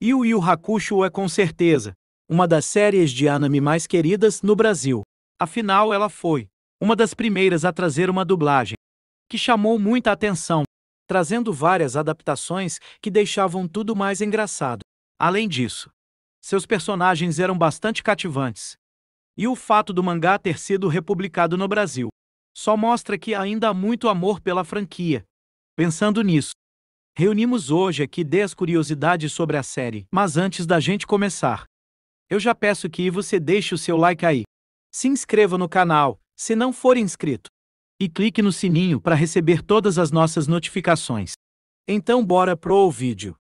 Yu Yu Hakusho é com certeza uma das séries de anime mais queridas no Brasil. Afinal, ela foi uma das primeiras a trazer uma dublagem que chamou muita atenção, trazendo várias adaptações que deixavam tudo mais engraçado. Além disso, seus personagens eram bastante cativantes. E o fato do mangá ter sido republicado no Brasil só mostra que ainda há muito amor pela franquia. Pensando nisso, reunimos hoje aqui 10 curiosidades sobre a série. Mas antes da gente começar, eu já peço que você deixe o seu like aí. Se inscreva no canal, se não for inscrito. E clique no sininho para receber todas as nossas notificações. Então bora pro vídeo.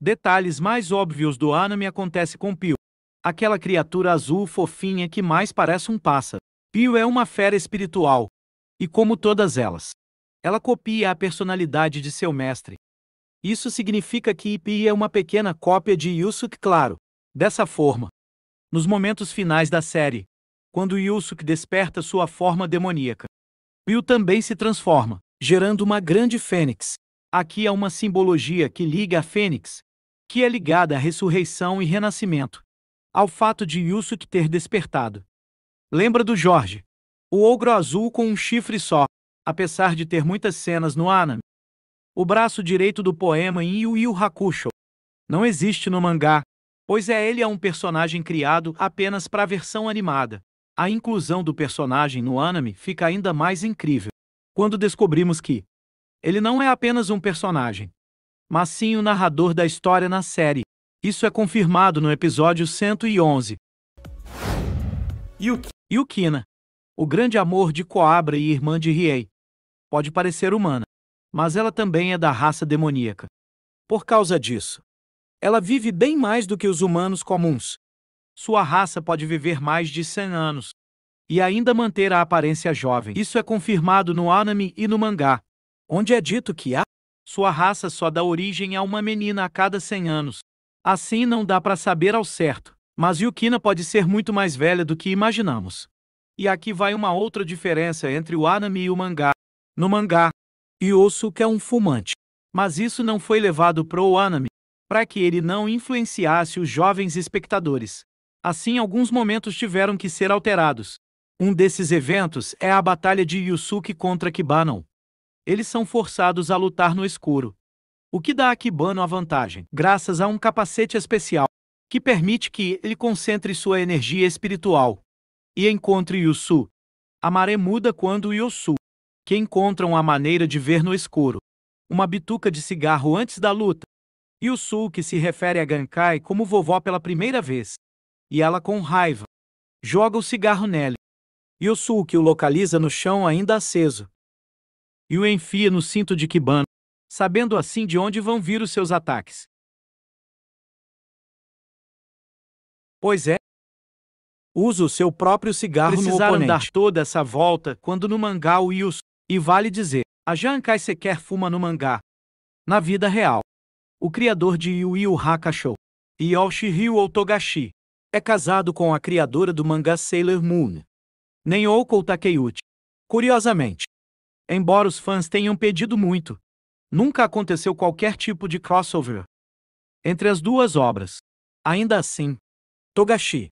Detalhes mais óbvios do anime acontece com Pio aquela criatura azul fofinha que mais parece um pássaro. Pio é uma fera espiritual, e como todas elas, ela copia a personalidade de seu mestre. Isso significa que Pi é uma pequena cópia de Yusuk, Claro. Dessa forma, nos momentos finais da série, quando Yusuk desperta sua forma demoníaca, Pio também se transforma, gerando uma grande fênix. Aqui há uma simbologia que liga a fênix, que é ligada à ressurreição e renascimento ao fato de Yusuke ter despertado. Lembra do Jorge, o ogro azul com um chifre só, apesar de ter muitas cenas no anime. O braço direito do poema em Yu Yu Hakusho não existe no mangá, pois é ele é um personagem criado apenas para a versão animada. A inclusão do personagem no anime fica ainda mais incrível quando descobrimos que ele não é apenas um personagem, mas sim o narrador da história na série. Isso é confirmado no episódio 111. Yukina, o grande amor de Coabra e irmã de Riei, pode parecer humana, mas ela também é da raça demoníaca. Por causa disso, ela vive bem mais do que os humanos comuns. Sua raça pode viver mais de 100 anos e ainda manter a aparência jovem. Isso é confirmado no anime e no mangá, onde é dito que a sua raça só dá origem a uma menina a cada 100 anos. Assim não dá para saber ao certo, mas Yukina pode ser muito mais velha do que imaginamos. E aqui vai uma outra diferença entre o anime e o mangá. No mangá, Yosuke é um fumante. Mas isso não foi levado pro anime, para que ele não influenciasse os jovens espectadores. Assim, alguns momentos tiveram que ser alterados. Um desses eventos é a batalha de Yusuke contra Kibanon. Eles são forçados a lutar no escuro, o que dá a Kibano a vantagem, graças a um capacete especial que permite que ele concentre sua energia espiritual e encontre Yusu. A maré muda quando Yusu, que encontram a maneira de ver no escuro, uma bituca de cigarro antes da luta. Yusu, que se refere a Gankai como vovó pela primeira vez, e ela com raiva, joga o cigarro nele. Yusu, que o localiza no chão ainda aceso, e o enfia no cinto de Kibano sabendo assim de onde vão vir os seus ataques. Pois é. Usa o seu próprio cigarro Precisaram no oponente. dar toda essa volta quando no mangá o Yus, e vale dizer, a Jankai sequer fuma no mangá. Na vida real, o criador de Yu Yu Hakusho, Yoshihiro Otogashi, é casado com a criadora do mangá Sailor Moon, Nenoko Takeuchi. Curiosamente, embora os fãs tenham pedido muito, nunca aconteceu qualquer tipo de crossover entre as duas obras. Ainda assim, Togashi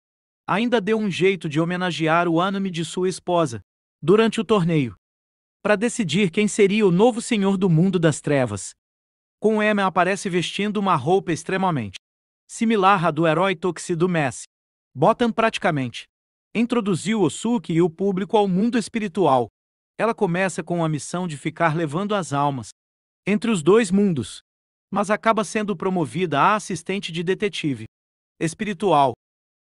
ainda deu um jeito de homenagear o anime de sua esposa durante o torneio, para decidir quem seria o novo senhor do mundo das trevas. Com Emma aparece vestindo uma roupa extremamente similar à do herói Toxi do Messi. Botan praticamente introduziu Osuke e o público ao mundo espiritual. Ela começa com a missão de ficar levando as almas entre os dois mundos, mas acaba sendo promovida a assistente de detetive espiritual.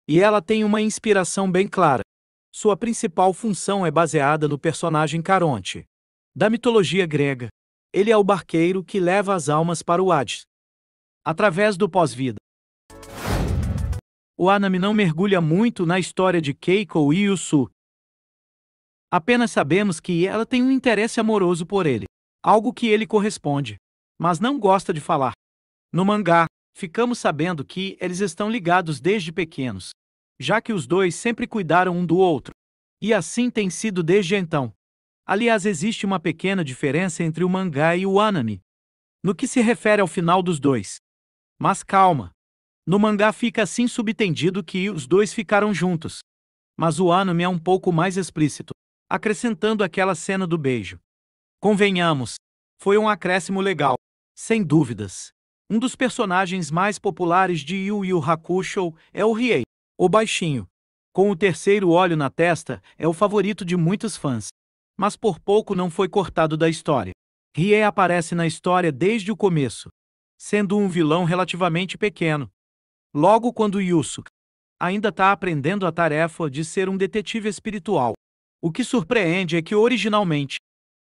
E ela tem uma inspiração bem clara. Sua principal função é baseada no personagem Caronte, da mitologia grega. Ele é o barqueiro que leva as almas para o Hades, através do pós-vida. O anime não mergulha muito na história de Keiko e Yusu. Apenas sabemos que ela tem um interesse amoroso por ele algo que ele corresponde, mas não gosta de falar. No mangá, ficamos sabendo que eles estão ligados desde pequenos, já que os dois sempre cuidaram um do outro. E assim tem sido desde então. Aliás, existe uma pequena diferença entre o mangá e o anime, no que se refere ao final dos dois. Mas calma. No mangá fica assim subtendido que os dois ficaram juntos. Mas o anime é um pouco mais explícito, acrescentando aquela cena do beijo. Convenhamos, foi um acréscimo legal, sem dúvidas. Um dos personagens mais populares de Yu Yu Hakusho é o Riei, o baixinho. Com o terceiro olho na testa, é o favorito de muitos fãs. Mas por pouco não foi cortado da história. Riei aparece na história desde o começo, sendo um vilão relativamente pequeno. Logo quando Yusuke ainda está aprendendo a tarefa de ser um detetive espiritual. O que surpreende é que originalmente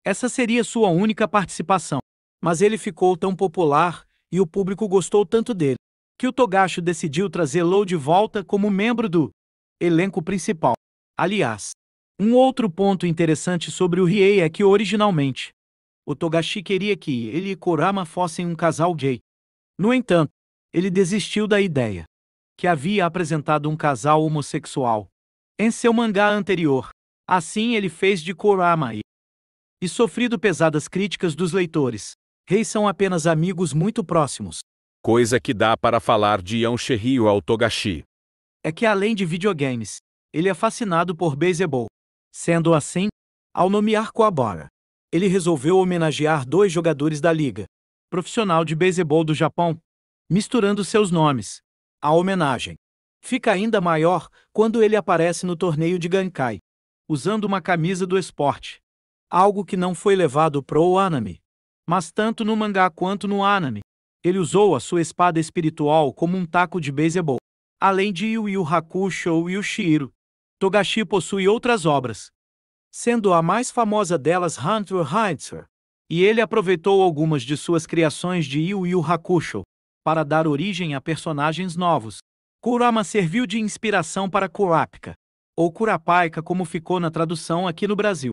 essa seria sua única participação, mas ele ficou tão popular e o público gostou tanto dele que o Togashi decidiu trazê-lo de volta como membro do elenco principal. Aliás, um outro ponto interessante sobre o Riei é que originalmente o Togashi queria que ele e Kurama fossem um casal gay. No entanto, ele desistiu da ideia, que havia apresentado um casal homossexual em seu mangá anterior. Assim ele fez de Kurama e e sofrido pesadas críticas dos leitores. Reis são apenas amigos muito próximos. Coisa que dá para falar de Yon Sherryu ao Togashi. É que além de videogames, ele é fascinado por beisebol. Sendo assim, ao nomear Koabara, ele resolveu homenagear dois jogadores da liga profissional de beisebol do Japão, misturando seus nomes. A homenagem fica ainda maior quando ele aparece no torneio de Gankai, usando uma camisa do esporte algo que não foi levado pro anime. Mas tanto no mangá quanto no anime, ele usou a sua espada espiritual como um taco de beisebol. Além de Yu Yu Hakusho e Yushiro, Togashi possui outras obras, sendo a mais famosa delas Hunter x Hunter, e ele aproveitou algumas de suas criações de Yu Yu Hakusho para dar origem a personagens novos. Kurama serviu de inspiração para Kurapika, ou Kurapaika como ficou na tradução aqui no Brasil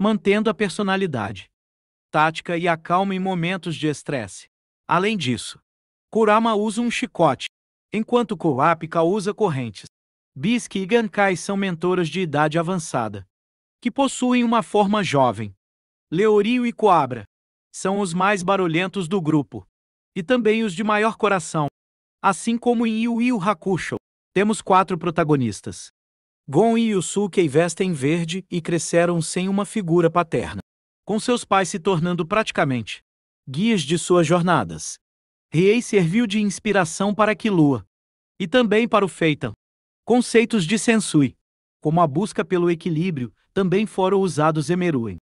mantendo a personalidade, tática e a calma em momentos de estresse. Além disso, Kurama usa um chicote, enquanto Kurapika usa correntes. Bisque e Gankai são mentoras de idade avançada, que possuem uma forma jovem. Leorio e Coabra são os mais barulhentos do grupo, e também os de maior coração, assim como em Yu Yu Hakusho. Temos quatro protagonistas. Gon e Yusuke vestem verde e cresceram sem uma figura paterna, com seus pais se tornando praticamente guias de suas jornadas. Riei serviu de inspiração para Killua e também para o Feitan. Conceitos de Sensui, como a busca pelo equilíbrio, também foram usados Emeruen.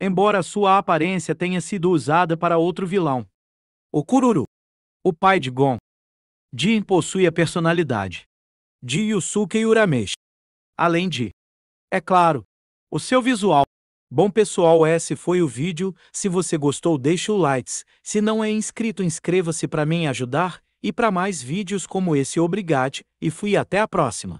Embora sua aparência tenha sido usada para outro vilão. O Kururu, o pai de Gon. Jin possui a personalidade de Yusuke Urameshi além de, é claro, o seu visual. Bom pessoal, esse foi o vídeo, se você gostou deixa o likes, se não é inscrito inscreva-se para me ajudar, e para mais vídeos como esse obrigado, e fui até a próxima.